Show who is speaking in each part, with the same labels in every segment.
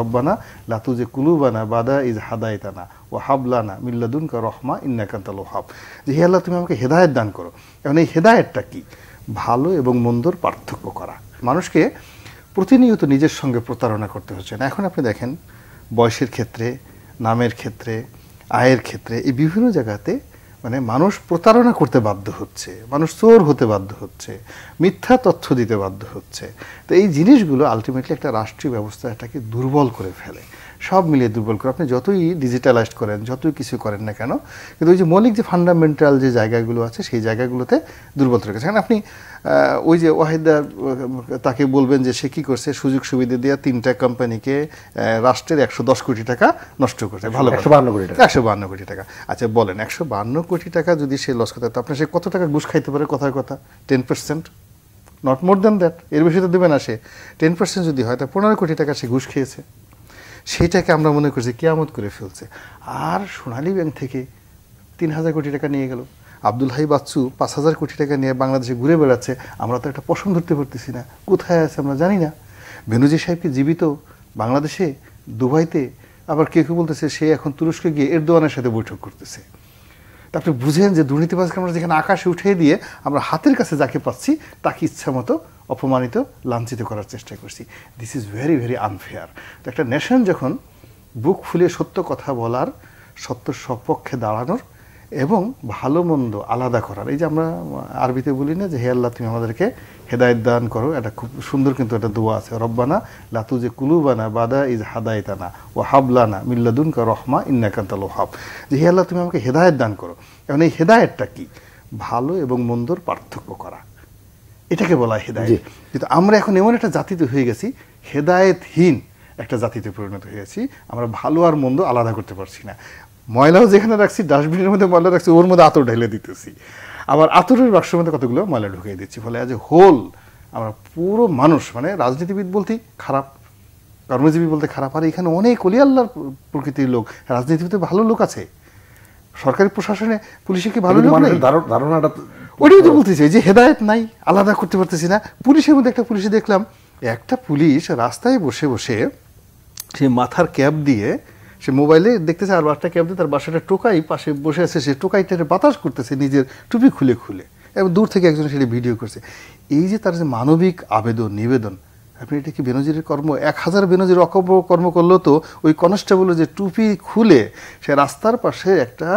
Speaker 1: রব্বানা যে কুলুবানা বাদা ইজ হাদায়তানা ও হাবলানা মিল্লাদুন কা রহমা ইন্নাকান্তাল হাব যে হে আল্লাহ তুমি আমাকে হেদায়ত দান করো এখন এই হেদায়তটা কি ভালো এবং মন্দর পার্থক্য করা মানুষকে প্রতিনিয়ত নিজের সঙ্গে প্রতারণা করতে হচ্ছে না এখন আপনি দেখেন বয়সের ক্ষেত্রে নামের ক্ষেত্রে আয়ের ক্ষেত্রে এই বিভিন্ন জায়গাতে মানে মানুষ প্রতারণা করতে বাধ্য হচ্ছে মানুষ চোর হতে বাধ্য হচ্ছে মিথ্যা তথ্য দিতে বাধ্য হচ্ছে তো এই জিনিসগুলো আলটিমেটলি একটা রাষ্ট্রীয় এটাকে দুর্বল করে ফেলে সব মিলিয়ে দুর্বল করে আপনি যতই ডিজিটালাইজড করেন যতই কিছু করেন না কেন কিন্তু ওই যে মৌলিক যে ফান্ডামেন্টাল যে জায়গাগুলো আছে সেই জায়গাগুলোতে দুর্বল থেকে কারণ আপনি ওই যে ওয়াহিদা তাকে বলবেন যে সে কী করছে সুযোগ সুবিধা দেওয়া তিনটা কোম্পানিকে রাষ্ট্রের একশো দশ কোটি টাকা নষ্ট করছে ভালো একশো বান্ন কোটি টাকা একশো বান্ন কোটি টাকা আচ্ছা বলেন একশো বান্ন কোটি কোটি টাকা যদি সে লস করতে আপনার সে কত টাকা ঘুষ খাইতে পারে কথার কথা ten percent not more than that এর বেশি তো দেবে না সে টেন পার্সেন্ট যদি হয় তা পনেরো কোটি টাকা সে ঘুষ খেয়েছে সেইটাকে আমরা মনে করছি কেয়ামত করে ফেলছে আর সোনালী ব্যাংক থেকে তিন হাজার কোটি টাকা নিয়ে গেল আব্দুল হাই বাচ্চু পাঁচ হাজার কোটি টাকা নিয়ে বাংলাদেশে ঘুরে বেড়াচ্ছে আমরা তো একটা পশম ধরতে পারতেছি না কোথায় আছে আমরা জানি না বেনুজি সাহেবকে জীবিত বাংলাদেশে দুবাইতে আবার কেউ কেউ বলতেছে সে এখন তুরস্কে গিয়ে এরদোয়ানের সাথে বৈঠক করতেছে তা আপনি বুঝেন যে দুর্নীতিবাজকে আমরা যেখানে আকাশে উঠিয়ে দিয়ে আমরা হাতের কাছে যাকে পাচ্ছি তাকে ইচ্ছা মতো অপমানিত লাঞ্ছিত করার চেষ্টা করছি this is very very unfair তো একটা নেশন যখন বুক ফুলিয়ে সত্য কথা বলার সত্য সপক্ষে দাঁড়ানোর এবং ভালো মন্দ আলাদা করার এই যে আমরা আরবিতে বলি না যে হে আল্লাহ তুমি আমাদেরকে হেদায়ত দান করো এটা খুব সুন্দর কিন্তু একটা দোয়া আছে রব্বানা লাতু যে কুলুবানা বাদা ইজ হাদায়তানা ও হাবলানা কা রহমা ইন্নাকান্তাল হাব যে হে আল্লাহ তুমি আমাকে হেদায়ত দান করো এখন এই হেদায়তটা কি ভালো এবং মন্দর পার্থক্য করা এটাকে বলা হয় হেদায়ত কিন্তু আমরা এখন এমন একটা জাতিতে হয়ে গেছি হেদায়েতহীন একটা জাতিতে পরিণত হয়েছি আমরা ভালো আর মন্দ আলাদা করতে পারছি না ময়লাও যেখানে রাখছি ডাস্টবিনের মধ্যে ময়লা রাখছি ওর মধ্যে আতর ঢেলে দিতেছি আবার আতরের বাক্সের মধ্যে কতগুলো ময়লা ঢুকিয়ে দিচ্ছি ফলে অ্যাজ এ হোল আমরা পুরো মানুষ মানে রাজনীতিবিদ বলতেই খারাপ কর্মজীবী বলতে খারাপ আর এখানে অনেক অলিয়াল্লার প্রকৃতির লোক রাজনীতিতে ভালো লোক আছে সরকারি প্রশাসনে পুলিশে কি ভালো লোক ধারণাটা ওটাই তো বলতে চাই যে হেদায়ত নাই আলাদা করতে পারতেছি না পুলিশের মধ্যে একটা পুলিশে দেখলাম একটা পুলিশ রাস্তায় বসে বসে সে মাথার ক্যাপ দিয়ে সে মোবাইলে দেখতেছে আর বাসটা ক্যাব তার বাসাটা টোকাই পাশে বসে আছে সে টোকাইটারে বাতাস করতেছে নিজের টুপি খুলে খুলে এবং দূর থেকে একজন সেটা ভিডিও করছে এই যে তার যে মানবিক আবেদন নিবেদন আপনি এটা কি বেনজিরের কর্ম এক হাজার বেনজির অকব কর্ম করলেও তো ওই কনস্টেবল যে টুপি খুলে সে রাস্তার পাশে একটা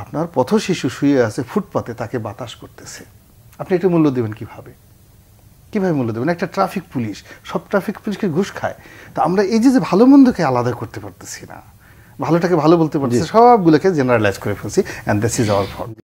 Speaker 1: আপনার পথ শিশু শুয়ে আছে ফুটপাতে তাকে বাতাস করতেছে আপনি একটু মূল্য দেবেন কীভাবে কীভাবে মূল্য দেবেন একটা ট্রাফিক পুলিশ সব ট্রাফিক পুলিশকে ঘুষ খায় তো আমরা এই যে ভালো মন্দকে আলাদা করতে পারতেছি না ভালোটাকে ভালো বলতে পারছি সবগুলোকে জেনারেলাইজ করে ফেলছি and this is our form